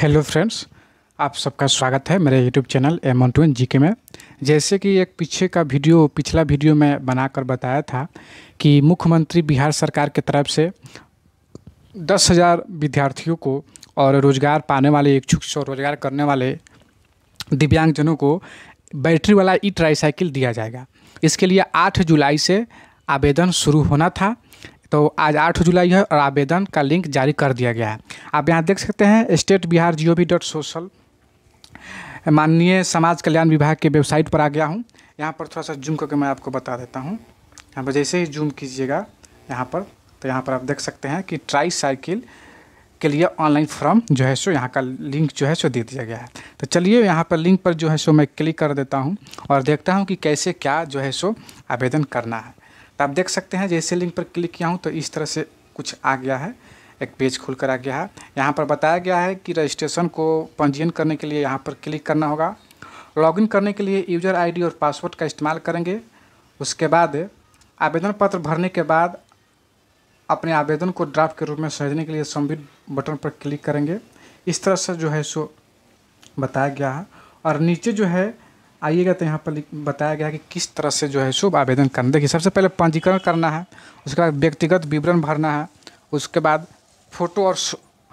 hello friends आप सबका स्वागत है मेरे YouTube channel M one two G K में जैसे कि एक पीछे का वीडियो पिछला वीडियो में बनाकर बताया था कि मुख्यमंत्री बिहार सरकार के तरफ से दस हज़ार विद्यार्थियों को और रोज़गार पाने वाले इच्छुक स्वरोजगार करने वाले दिव्यांगजनों को बैटरी वाला ई ट्राईसाइकिल दिया जाएगा इसके लिए आठ जुलाई से आवेदन शुरू होना था तो आज आठ जुलाई है और आवेदन का लिंक जारी कर दिया गया है आप यहाँ देख सकते हैं state Bihar G O V dot social माननीय समाज कल्याण विभाग के वेबसाइट पर आ गया हूँ यहाँ पर थोड़ा सा जूम करके मैं आपको बता देता हूँ यहाँ पर जैसे ही जूम कीजिएगा यहाँ पर तो यहाँ पर आप देख सकते हैं कि ट्राई साइकिल के लिए ऑनलाइन फॉर्म जो है सो यहाँ का लिंक जो है सो दे दिया गया है तो चलिए यहाँ पर लिंक पर जो है सो मैं क्लिक कर देता हूँ और देखता हूँ कि कैसे क्या जो है सो आवेदन करना है तो आप देख सकते हैं जैसे लिंक पर क्लिक किया हूँ तो इस तरह से कुछ आ गया है एक पेज खुल कर आ गया है यहाँ पर बताया गया है कि रजिस्ट्रेशन को पंजीयन करने के लिए यहाँ पर क्लिक करना होगा लॉगिन करने के लिए यूज़र आईडी और पासवर्ड का इस्तेमाल करेंगे उसके बाद आवेदन पत्र भरने के बाद अपने आवेदन को ड्राफ्ट के रूप में सहेजने के लिए सम्मिट बटन पर क्लिक करेंगे इस तरह से जो है सो बताया गया है और नीचे जो है आइएगा तो यहाँ पर बताया गया कि किस तरह से जो है शुभ आवेदन करना देखिए सबसे पहले पंजीकरण करना है उसके बाद व्यक्तिगत विवरण भरना है उसके बाद फ़ोटो और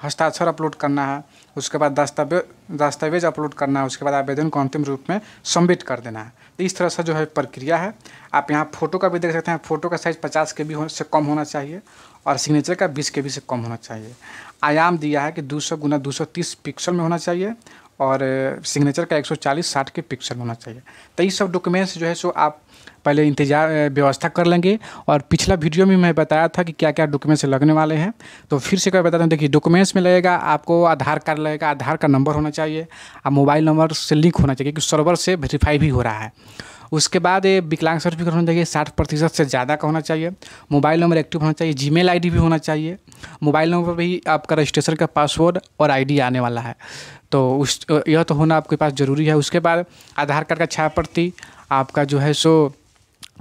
हस्ताक्षर अपलोड करना है उसके बाद दस्तावेज दस्तावेज अपलोड करना है उसके बाद आवेदन को अंतिम रूप में सबमिट कर देना है तो इस तरह से जो है प्रक्रिया है आप यहाँ फ़ोटो का भी देख सकते हैं फ़ोटो का साइज़ पचास के बी से कम होना चाहिए और सिग्नेचर का बीस के बी से कम होना चाहिए आयाम दिया है कि दो सौ गुना दो सौ तीस पिक्सल में होना चाहिए और सिग्नेचर का 140 60 के पिक्सल होना चाहिए तो ये सब डॉक्यूमेंट्स जो है सो आप पहले इंतजार व्यवस्था कर लेंगे और पिछला वीडियो में मैं बताया था कि क्या क्या डॉक्यूमेंट्स लगने वाले हैं तो फिर से क्या बता हूँ देखिए डॉक्यूमेंट्स में लगेगा आपको आधार कार्ड लगेगा आधार का नंबर होना चाहिए और मोबाइल नंबर से लिंक होना चाहिए क्योंकि सर्वर से वेरीफाई भी हो रहा है उसके बाद ये विकलांग सर्टिफिकेट होना चाहिए साठ प्रतिशत से ज़्यादा का होना चाहिए मोबाइल नंबर एक्टिव होना चाहिए जी मेल भी होना चाहिए मोबाइल नंबर भी आपका रजिस्ट्रेशन का पासवर्ड और आईडी आने वाला है तो उस यह तो होना आपके पास ज़रूरी है उसके बाद आधार कार्ड का छः प्रति आपका जो है सो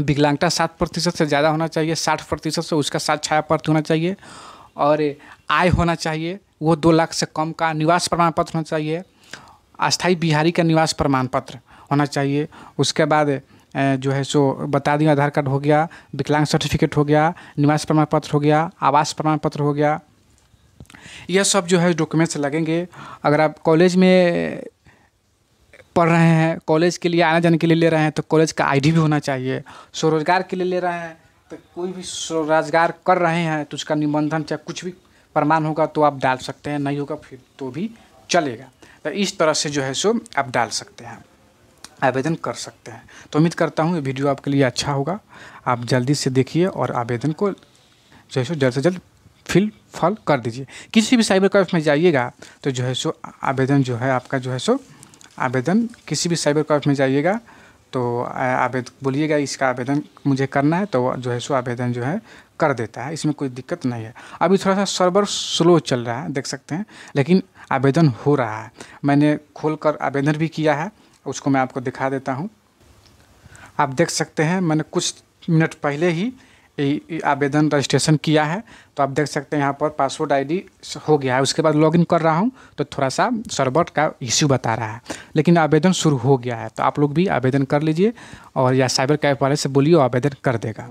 विकलांगता सात प्रतिशत से ज़्यादा होना चाहिए साठ प्रतिशत से उसका सात छाया प्रति होना चाहिए और आय होना चाहिए वो दो लाख से कम का निवास प्रमाण पत्र होना चाहिए अस्थायी बिहारी का निवास प्रमाण पत्र होना चाहिए उसके बाद जो है सो बता दें आधार कार्ड हो गया विकलांग सर्टिफिकेट हो गया निवास प्रमाण पत्र हो गया आवास प्रमाण पत्र हो गया यह सब जो है डॉक्यूमेंट्स लगेंगे अगर आप कॉलेज में पढ़ रहे हैं कॉलेज के लिए आने जाने के लिए ले रहे हैं तो कॉलेज का आईडी भी होना चाहिए स्वरोजगार के लिए ले रहे हैं तो कोई भी स्वरोजगार कर रहे हैं तो उसका निबंधन चाहे कुछ भी प्रमाण होगा तो आप डाल सकते हैं नहीं होगा फिर तो भी चलेगा तो इस तरह से जो है सो आप डाल सकते हैं आवेदन कर सकते हैं तो उम्मीद करता हूँ ये वीडियो आपके लिए अच्छा होगा आप जल्दी से देखिए और आवेदन को जो है सो जल्द से जल्द फिल फॉल कर दीजिए किसी भी साइबर कैफ में जाइएगा तो जो है सो आवेदन जो है आपका जो है सो आवेदन किसी भी साइबर कैफ में जाइएगा तो आवेदन बोलिएगा इसका आवेदन मुझे करना है तो जो है सो आवेदन जो है कर देता है इसमें कोई दिक्कत नहीं है अभी थोड़ा सा सर्वर स्लो चल रहा है देख सकते हैं लेकिन आवेदन हो रहा है मैंने खोल कर आवेदन भी किया है उसको मैं आपको दिखा देता हूँ आप देख सकते हैं मैंने कुछ मिनट पहले ही आवेदन रजिस्ट्रेशन किया है तो आप देख सकते हैं यहाँ पर पासवर्ड आईडी हो गया है उसके बाद लॉगिन कर रहा हूँ तो थोड़ा सा सर्वर का इश्यू बता रहा है लेकिन आवेदन शुरू हो गया है तो आप लोग भी आवेदन कर लीजिए और या साइबर कैफ वाले से बोलिए आवेदन कर देगा